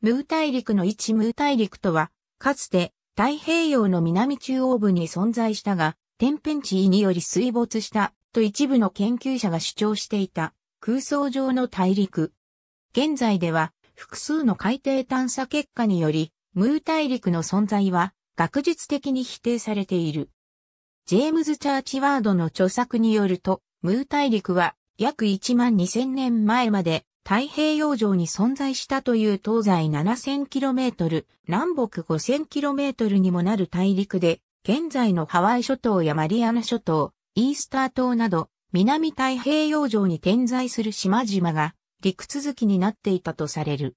ムー大陸の一ムー大陸とは、かつて太平洋の南中央部に存在したが、天変地異により水没したと一部の研究者が主張していた空想上の大陸。現在では複数の海底探査結果により、ムー大陸の存在は学術的に否定されている。ジェームズ・チャーチワードの著作によると、ムー大陸は約1万2000年前まで太平洋上に存在したという東西 7000km、南北 5000km にもなる大陸で、現在のハワイ諸島やマリアナ諸島、イースター島など、南太平洋上に点在する島々が、陸続きになっていたとされる。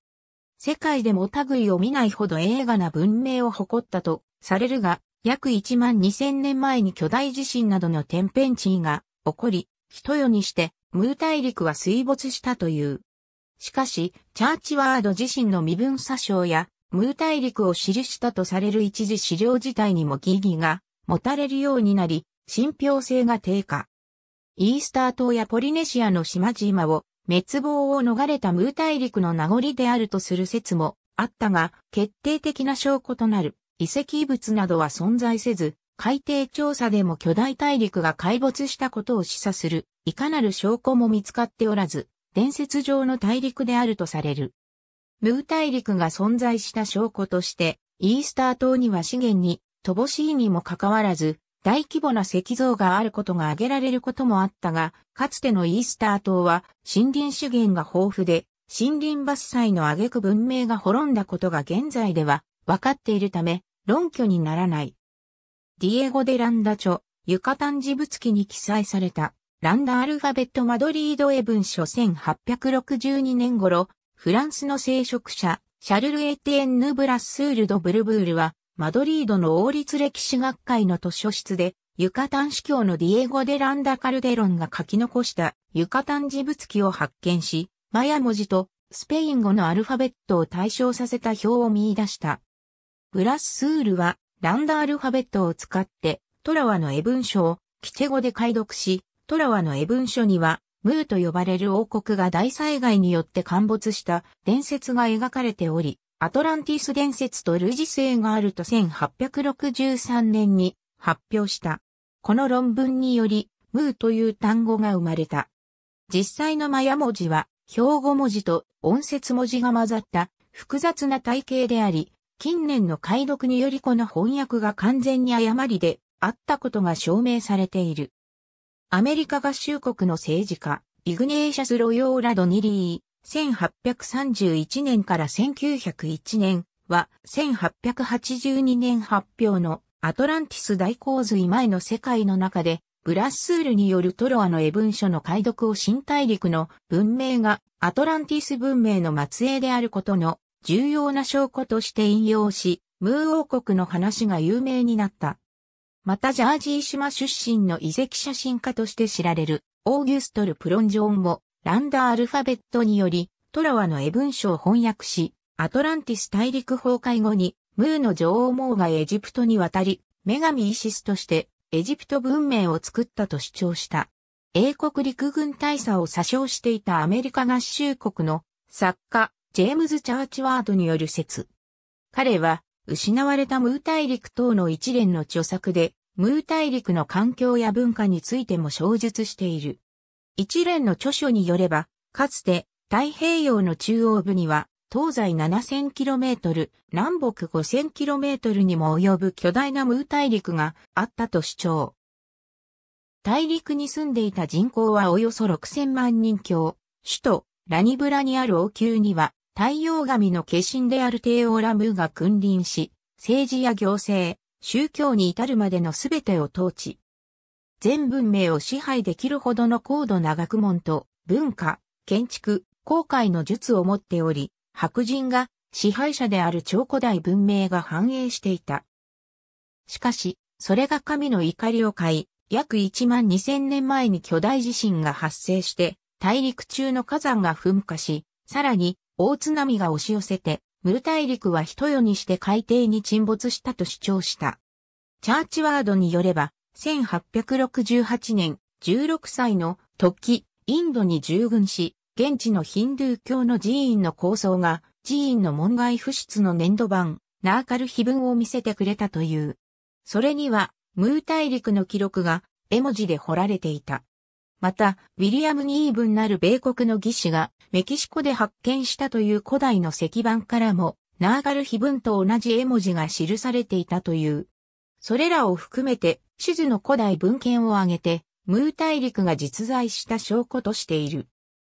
世界でも類を見ないほど映画な文明を誇ったとされるが、約1万2000年前に巨大地震などの天変地異が起こり、一夜にして、ムー大陸は水没したという。しかし、チャーチワード自身の身分詐称や、ムー大陸を記したとされる一時資料自体にも疑義が持たれるようになり、信憑性が低下。イースター島やポリネシアの島々を滅亡を逃れたムー大陸の名残であるとする説もあったが、決定的な証拠となる遺跡物などは存在せず、海底調査でも巨大大陸が壊没したことを示唆する、いかなる証拠も見つかっておらず、伝説上の大陸であるとされる。ムー大陸が存在した証拠として、イースター島には資源に、乏しいにもかかわらず、大規模な石像があることが挙げられることもあったが、かつてのイースター島は森林資源が豊富で、森林伐採の挙句文明が滅んだことが現在では分かっているため、論拠にならない。ディエゴ・デ・ランダチョ、ユカタン事物記に記載されたランダアルファベットマドリード絵文書1862年頃、フランスの聖職者、シャルル・エテエンヌ・ブラッスール・ド・ブルブールは、マドリードの王立歴史学会の図書室で、ユカタン司教のディエゴ・デ・ランダ・カルデロンが書き残したユカタン字物記を発見し、マヤ文字とスペイン語のアルファベットを対象させた表を見出した。ブラッスールは、ランダアルファベットを使って、トラワの絵文書を、キテ語で解読し、トラワの絵文書には、ムーと呼ばれる王国が大災害によって陥没した伝説が描かれており、アトランティス伝説と類似性があると1863年に発表した。この論文により、ムーという単語が生まれた。実際のマヤ文字は、標語文字と音節文字が混ざった複雑な体系であり、近年の解読によりこの翻訳が完全に誤りであったことが証明されている。アメリカ合衆国の政治家、イグネーシャス・ロヨーラ・ドニリー、1831年から1901年は、1882年発表のアトランティス大洪水前の世界の中で、ブラッスールによるトロアの絵文書の解読を新大陸の文明がアトランティス文明の末裔であることの重要な証拠として引用し、ムー王国の話が有名になった。またジャージー島出身の遺跡写真家として知られるオーギュストル・プロンジョンもランダアルファベットによりトラワの絵文書を翻訳し、アトランティス大陸崩壊後にムーの女王モーがエジプトに渡り、女神イシスとしてエジプト文明を作ったと主張した。英国陸軍大佐を詐称していたアメリカ合衆国の作家、ジェームズ・チャーチワードによる説。彼は失われたムー大陸等の一連の著作で、ムー大陸の環境や文化についても詳述している。一連の著書によれば、かつて太平洋の中央部には、東西 7000km、南北 5000km にも及ぶ巨大なムー大陸があったと主張。大陸に住んでいた人口はおよそ6000万人強。首都ラニブラにある王宮には太陽神の化身である帝王ラムが君臨し、政治や行政、宗教に至るまでのすべてを統治。全文明を支配できるほどの高度な学問と文化、建築、航海の術を持っており、白人が支配者である超古代文明が繁栄していた。しかし、それが神の怒りを買い、約1万2000年前に巨大地震が発生して、大陸中の火山が噴火し、さらに大津波が押し寄せて、ムル大陸は一夜にして海底に沈没したと主張した。チャーチワードによれば、1868年、16歳の時、インドに従軍し、現地のヒンドゥー教の寺院の構想が、寺院の門外不出の粘土板、ナーカル碑文を見せてくれたという。それには、ムー大陸の記録が、絵文字で彫られていた。また、ウィリアム・ニーブンなる米国の技師がメキシコで発見したという古代の石板からも、ナーガル碑文と同じ絵文字が記されていたという。それらを含めて、シズの古代文献を挙げて、ムー大陸が実在した証拠としている。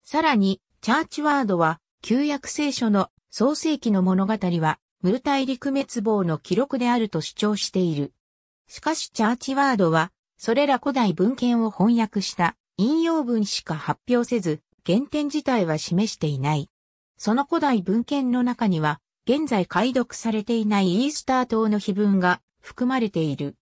さらに、チャーチワードは、旧約聖書の創世記の物語は、ムー大陸滅亡の記録であると主張している。しかしチャーチワードは、それら古代文献を翻訳した引用文しか発表せず、原点自体は示していない。その古代文献の中には、現在解読されていないイースター島の碑文が含まれている。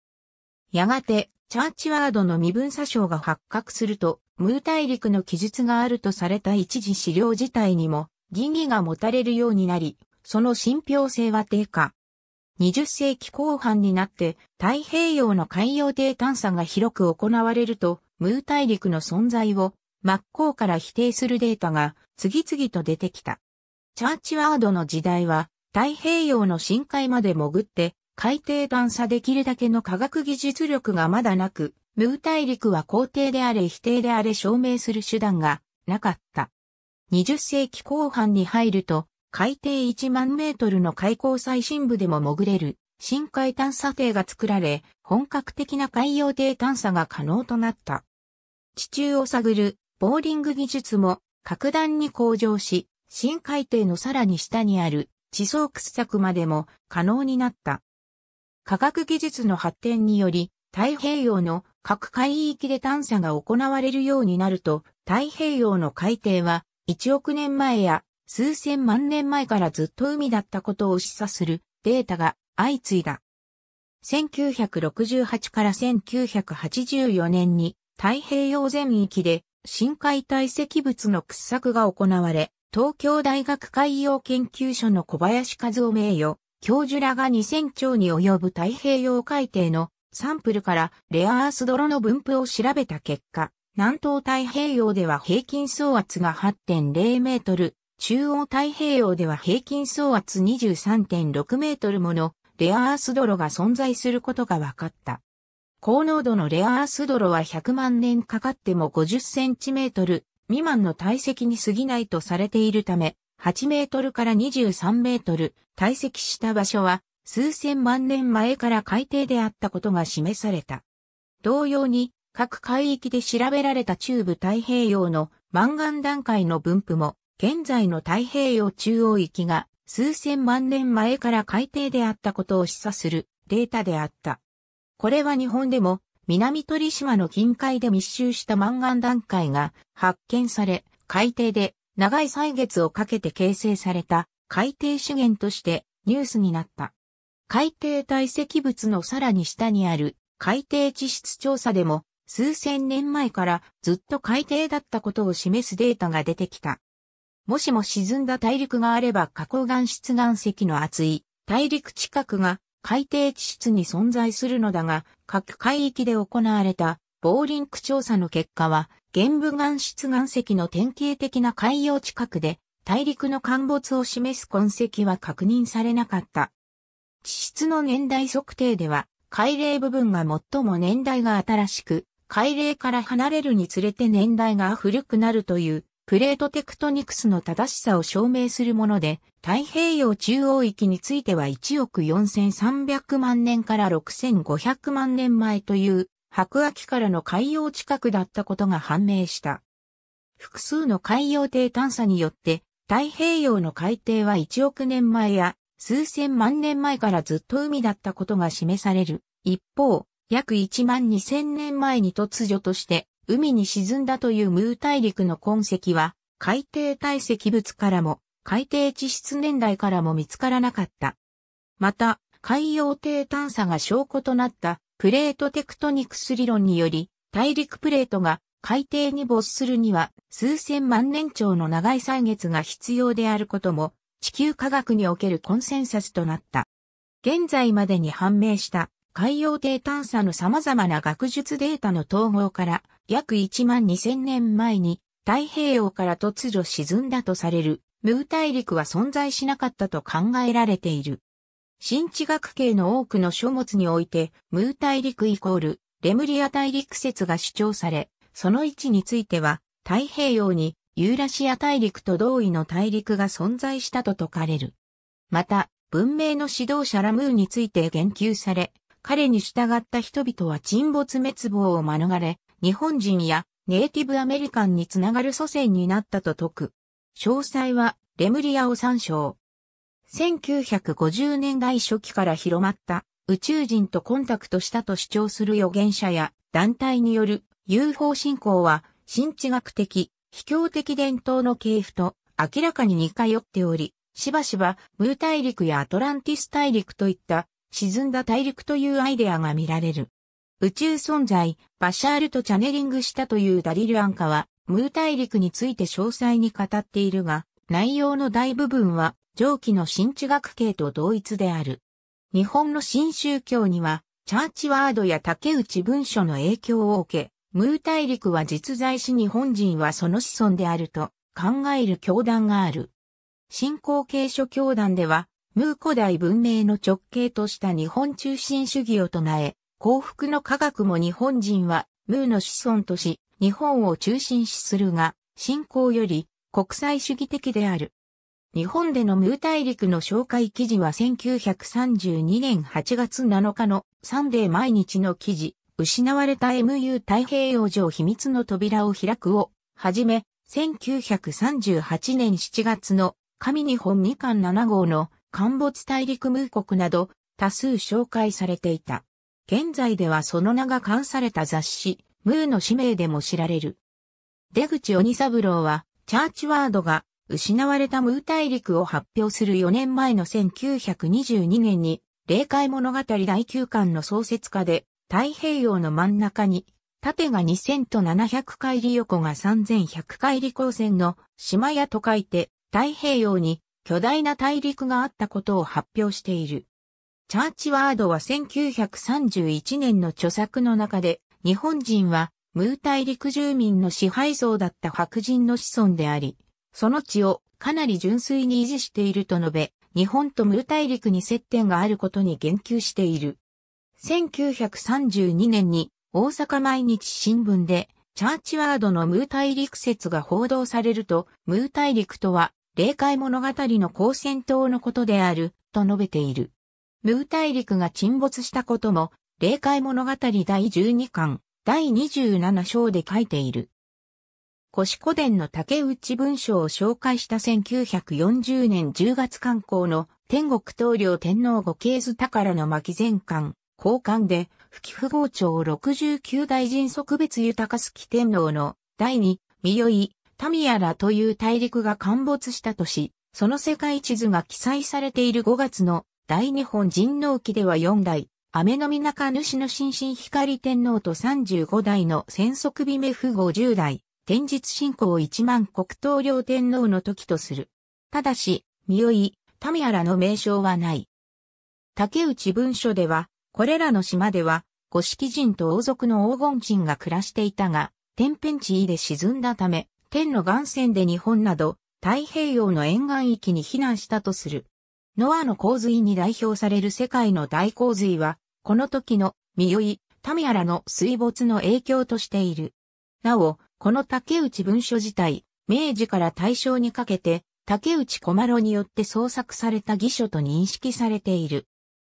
やがて、チャーチワードの身分詐称が発覚すると、ムー大陸の記述があるとされた一時資料自体にも疑義が持たれるようになり、その信憑性は低下。20世紀後半になって太平洋の海洋低探査が広く行われると、ムー大陸の存在を真っ向から否定するデータが次々と出てきた。チャーチワードの時代は太平洋の深海まで潜って海底探査できるだけの科学技術力がまだなく、ムー大陸は肯定であれ否定であれ証明する手段がなかった。20世紀後半に入ると、海底1万メートルの海溝最深部でも潜れる深海探査艇が作られ、本格的な海洋艇探査が可能となった。地中を探るボーリング技術も格段に向上し、深海底のさらに下にある地層掘削までも可能になった。科学技術の発展により、太平洋の各海域で探査が行われるようになると、太平洋の海底は1億年前や数千万年前からずっと海だったことを示唆するデータが相次いだ。1968から1984年に太平洋全域で深海堆積物の掘削が行われ、東京大学海洋研究所の小林和夫名誉、教授らが2000兆に及ぶ太平洋海底のサンプルからレアアース泥の分布を調べた結果、南東太平洋では平均総圧が8.0メートル、中央太平洋では平均総圧23.6メートルものレアアース泥が存在することが分かった。高濃度のレアアース泥は100万年かかっても50センチメートル未満の体積に過ぎないとされているため、8メートルから23メートル体積した場所は数千万年前から海底であったことが示された。同様に各海域で調べられた中部太平洋の満岩段階の分布も現在の太平洋中央域が数千万年前から海底であったことを示唆するデータであった。これは日本でも南鳥島の近海で密集したマンガン段階が発見され、海底で長い歳月をかけて形成された海底資源としてニュースになった。海底堆積物のさらに下にある海底地質調査でも数千年前からずっと海底だったことを示すデータが出てきた。もしも沈んだ大陸があれば加工岩質岩石の厚い大陸近くが海底地質に存在するのだが、各海域で行われたボーリンク調査の結果は、玄武岩質岩石の典型的な海洋近くで、大陸の陥没を示す痕跡は確認されなかった。地質の年代測定では、海嶺部分が最も年代が新しく、海嶺から離れるにつれて年代が古くなるというプレートテクトニクスの正しさを証明するもので、太平洋中央域については1億4300万年から6500万年前という白亜紀からの海洋近くだったことが判明した。複数の海洋低探査によって、太平洋の海底は1億年前や数千万年前からずっと海だったことが示される。一方、約1万2000年前に突如として海に沈んだというムー大陸の痕跡は、海底堆積物からも、海底地質年代からも見つからなかった。また、海洋底探査が証拠となったプレートテクトニクス理論により、大陸プレートが海底に没するには数千万年長の長い歳月が必要であることも地球科学におけるコンセンサスとなった。現在までに判明した海洋低探査の様々な学術データの統合から約1万2000年前に太平洋から突如沈んだとされるムー大陸は存在しなかったと考えられている。新地学系の多くの書物において、ムー大陸イコールレムリア大陸説が主張され、その位置については太平洋にユーラシア大陸と同位の大陸が存在したと説かれる。また、文明の指導者ラムーについて言及され、彼に従った人々は沈没滅亡を免れ、日本人やネイティブアメリカンにつながる祖先になったと説く。詳細はレムリアを参照。1950年代初期から広まった宇宙人とコンタクトしたと主張する預言者や団体による UFO 信仰は新知学的、秘境的伝統の系譜と明らかに似通っており、しばしばムー大陸やアトランティス大陸といった沈んだ大陸というアイデアが見られる。宇宙存在、バシャールとチャネリングしたというダリル・アンカは、ムー大陸について詳細に語っているが、内容の大部分は上記の新地学系と同一である。日本の新宗教には、チャーチワードや竹内文書の影響を受け、ムー大陸は実在し日本人はその子孫であると考える教団がある。信仰継承教団では、ムー古代文明の直系とした日本中心主義を唱え、幸福の科学も日本人はムーの子孫とし、日本を中心視するが、信仰より国際主義的である。日本でのムー大陸の紹介記事は1932年8月7日のサンデー毎日の記事、失われた MU 太平洋上秘密の扉を開くを、はじめ、1938年7月の神日本2巻7号の陥没大陸ムー国など多数紹介されていた。現在ではその名が冠された雑誌、ムーの使命でも知られる。出口鬼三郎は、チャーチワードが失われたムー大陸を発表する4年前の1922年に、霊界物語第9巻の創設家で、太平洋の真ん中に、縦が2000と700海里横が3100海里光線の島屋と書いて、太平洋に巨大な大陸があったことを発表している。チャーチワードは1931年の著作の中で、日本人は、ムー大陸住民の支配層だった白人の子孫であり、その地をかなり純粋に維持していると述べ、日本とムー大陸に接点があることに言及している。1932年に大阪毎日新聞でチャーチワードのムー大陸説が報道されると、ムー大陸とは霊界物語の光線塔のことである、と述べている。ムー大陸が沈没したことも、霊界物語第12巻、第27章で書いている。腰古伝の竹内文章を紹介した1940年10月刊行の天国統領天皇御系図宝の巻前巻、交換で、吹不合長69大人即別豊かすき天皇の第2、三宵、タミヤラという大陸が陥没したとし、その世界地図が記載されている5月の大日本人納期では4代、アメノミナカヌシの新進光天皇と35代の戦則美目符50代、天日信仰1万国東領天皇の時とする。ただし、ミオい、タミヤラの名称はない。竹内文書では、これらの島では、五色人と王族の黄金人が暮らしていたが、天変地異で沈んだため、天の岩船で日本など太平洋の沿岸域に避難したとする。ノアの洪水に代表される世界の大洪水は、この時の、イ、タミやラの水没の影響としている。なお、この竹内文書自体、明治から大正にかけて、竹内小丸によって創作された義書と認識されている。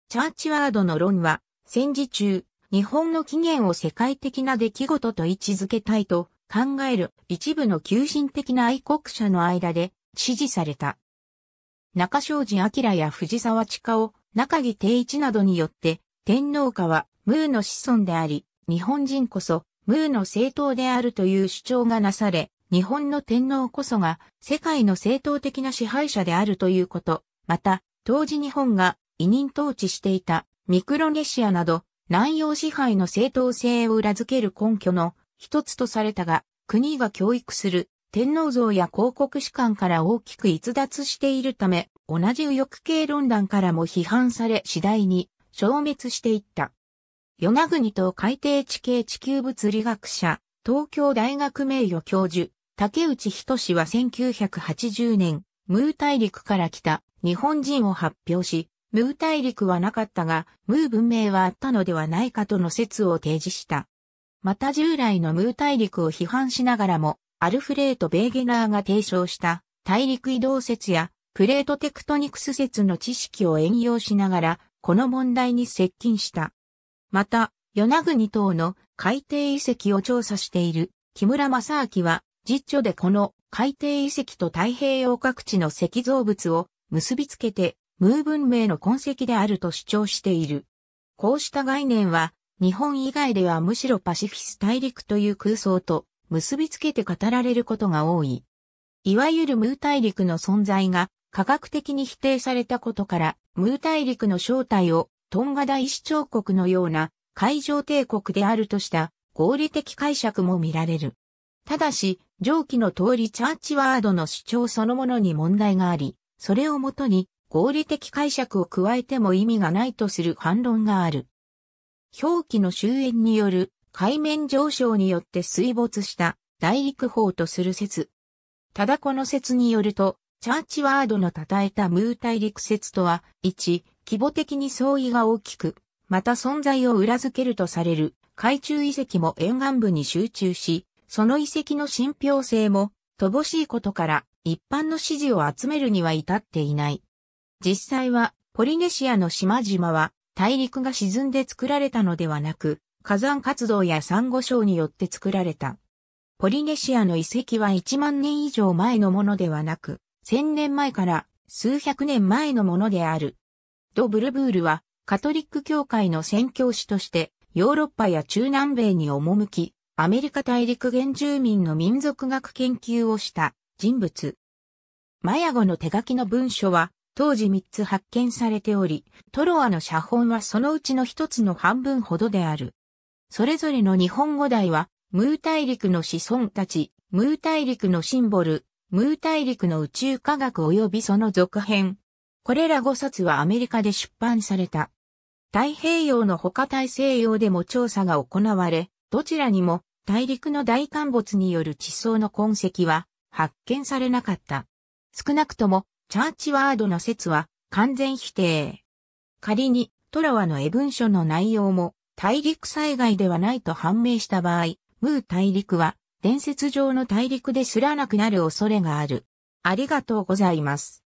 チャーチワードの論は、戦時中、日本の起源を世界的な出来事と位置づけたいと、考える一部の急進的な愛国者の間で支持された。中庄司明や藤沢地下を中木定一などによって天皇家はムーの子孫であり、日本人こそムーの政党であるという主張がなされ、日本の天皇こそが世界の正党的な支配者であるということ、また、当時日本が委任統治していたミクロネシアなど南洋支配の正当性を裏付ける根拠の一つとされたが、国が教育する天皇像や広告士官から大きく逸脱しているため、同じ右翼系論壇からも批判され次第に消滅していった。与那国と海底地形地球物理学者、東京大学名誉教授、竹内仁は1980年、ムー大陸から来た日本人を発表し、ムー大陸はなかったが、ムー文明はあったのではないかとの説を提示した。また従来のムー大陸を批判しながらも、アルフレート・ベーゲナーが提唱した大陸移動説やプレートテクトニクス説の知識を援用しながら、この問題に接近した。また、与那国島の海底遺跡を調査している木村正明は、実著でこの海底遺跡と太平洋各地の石造物を結びつけて、ムー文明の痕跡であると主張している。こうした概念は、日本以外ではむしろパシフィス大陸という空想と結びつけて語られることが多い。いわゆるムー大陸の存在が科学的に否定されたことから、ムー大陸の正体をトンガ大市長国のような海上帝国であるとした合理的解釈も見られる。ただし、上記の通りチャーチワードの主張そのものに問題があり、それをもとに合理的解釈を加えても意味がないとする反論がある。表記の終焉による海面上昇によって水没した大陸砲とする説。ただこの説によると、チャーチワードの称えたムー大陸説とは、1、規模的に相違が大きく、また存在を裏付けるとされる海中遺跡も沿岸部に集中し、その遺跡の信憑性も乏しいことから一般の支持を集めるには至っていない。実際はポリネシアの島々は大陸が沈んで作られたのではなく、火山活動や珊瑚礁によって作られた。ポリネシアの遺跡は1万年以上前のものではなく、1000年前から数百年前のものである。ド・ブルブールはカトリック教会の宣教師としてヨーロッパや中南米に赴き、アメリカ大陸原住民の民族学研究をした人物。マヤ語の手書きの文書は当時3つ発見されており、トロアの写本はそのうちの1つの半分ほどである。それぞれの日本語題は、ムー大陸の子孫たち、ムー大陸のシンボル、ムー大陸の宇宙科学及びその続編。これら5冊はアメリカで出版された。太平洋の他大西洋でも調査が行われ、どちらにも大陸の大陥没による地層の痕跡は発見されなかった。少なくともチャーチワードの説は完全否定。仮にトラワの絵文書の内容も大陸災害ではないと判明した場合、ムー大陸は伝説上の大陸ですらなくなる恐れがある。ありがとうございます。